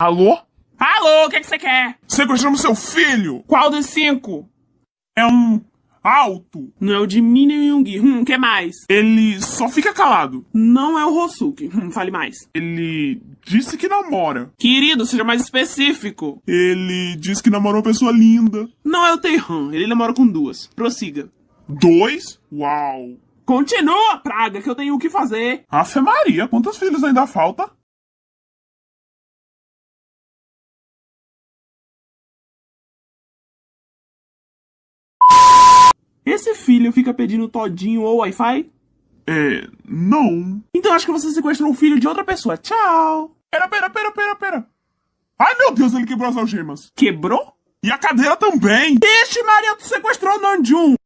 Alô? Alô, o que, é que você quer? Sequestramos seu filho! Qual dos cinco? É um alto. Não é o de mim Yungi. Hum, que mais? Ele só fica calado. Não é o Rosuke. Hum, fale mais. Ele disse que namora. Querido, seja mais específico. Ele disse que namorou uma pessoa linda. Não é o Teihan. Ele namora com duas. Prossiga. Dois? Uau. Continua, praga, que eu tenho o que fazer. Afe Maria, quantos filhos ainda falta? Esse filho fica pedindo todinho ou Wi-Fi? É. Não. Então acho que você sequestrou um filho de outra pessoa. Tchau. Pera, pera, pera, pera, pera. Ai meu Deus, ele quebrou as algemas. Quebrou? E a cadeira também! Ixi, Maria, tu sequestrou o Nanjum!